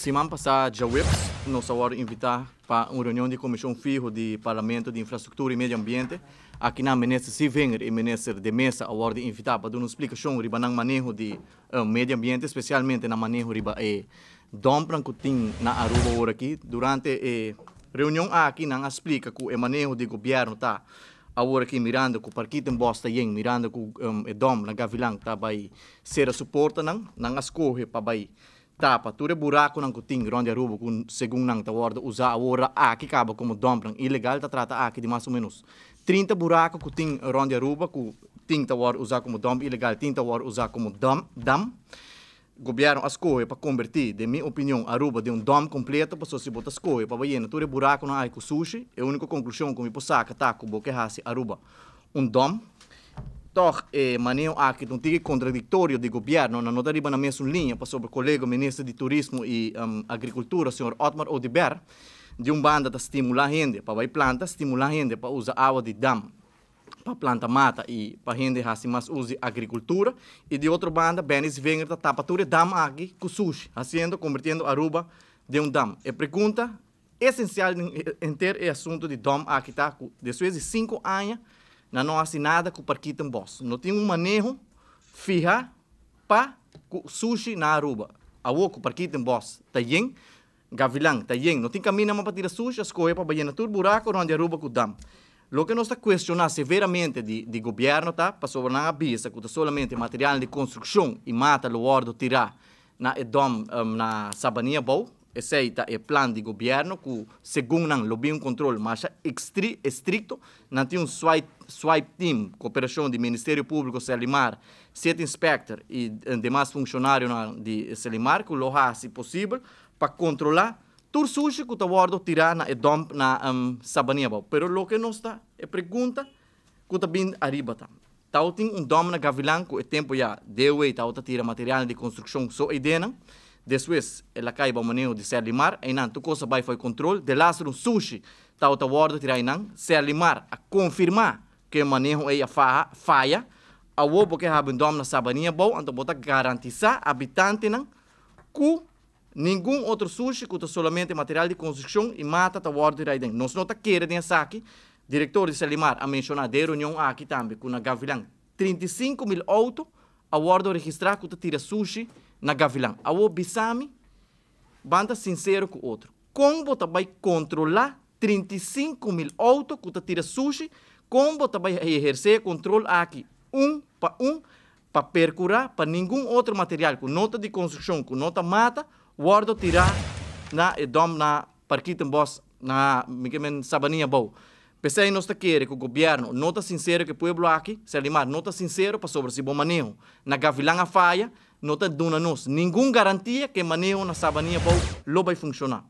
Semana passada, já WIPS nos agora invitar para uma reunião de comissão fijo de Parlamento de Infraestrutura e Meio Ambiente. Aqui na ministra Sivenger e ministra de Mesa agora de invitar para dar uma explicação sobre o manejo de uh, eh, meio ambiente, especialmente na manejo riba e eh, dompran que na Aruba eh, tá agora aqui. Durante a reunião aqui, não explica que o manejo de governo está agora aqui Miranda com Parquito em Bosta e Miranda com um, Dom na Gavilã está vai ser a suporta não, não escorre para vai tapa, ture buraco nang kuting ronde segundo não está nang tawarda usa agora aqui cabo como dompran ilegal tá trata aqui de mais ou menos 30 buraco kuting ronde arubo ku ting tawar usa como dom ilegal ting tawar usa como dam dam governo as coisas para convertir, de minha opinião, Aruba de um dom completo para se botar as coisas para banheiro, natura buraco não há, com sushi, é a única conclusão que me posso sacar tá com boca Aruba. Um dom Tor e Maneu há um tigre contraditório de governo, não notariba na mesma linha, para sobre o colega ministro de Turismo e um, Agricultura, senhor Otmar Odeber, de um banda para estimular a gente, para vai planta, estimular a gente para usar água de dam para planta mata e para gente assim mais use agricultura e de outra banda Benes Venger, da tapatura dam aqui com sushi, fazendo convertendo Aruba de um dam. E pergunta essencial em eh, ter o assunto de dam aqui tá de suas cinco anos não há nada com o parquita em Bosso. Não tem um manejo fija para sushi na Aruba. A o com parquita em Bosso. está yen, gavilão, está yen. Não tem caminho para tirar sushi, as coisas para banhar na buraco onde Aruba com o dam. que nós está questionando severamente de, de governo, tá? Para sobre na cabeça, que somente material de construção e mata o ordo tirar na edom, um, na sabania boa, aceita e plano de governo que, segundo não, lobby um controle mais estrito, não tem um swipe, swipe team, cooperação do Ministério Público Selimar, sete inspector e demais funcionários de Selimar, que loja se possível, para controlar tudo sujo que o tabuardo tirar na dump na um, Sabaneba. Pero lo que não está é pergunta que está vindo arriba. Tá. Então, tem um dom na Gavilã, que o tempo já deu e tal, tira material de construção só e denan. Después, la calle va manejo de Ser Limar, Einan tu cosa va fue control, de Lázaro Sushi, outra Wardo tira Einan, Ser Limar a confirmar que manejo a fa, falla, a wo porque abandona na sabaninha bom, então bota garantizar habitante não que nenhum outro sushi que solamente material de construção e mata tá Wardo tira Einan. Nós não tá querendo essa aqui, diretor de Selimar a mencionar de reunião aqui também, com a Gavilã, 35 mil autos, a Wardo registrar que tira sushi, na Gavilã. A Obisame, banda sincero com o outro. você vai controlar 35 mil autos que tá tira sushi. você vai exercer controle aqui, um para um, para percurar, para nenhum outro material, com nota de construção, com nota mata, guarda tirar na edom na parquita boss na sabaninha boa. Pensei nós querer que o governo nota sincero que o povo aqui se alimar, nota sincero para sobre esse bom manejo. Na Gavilã a falha, nota te duna garantía nós garantía garantia que maneira na sabania va a funcionar.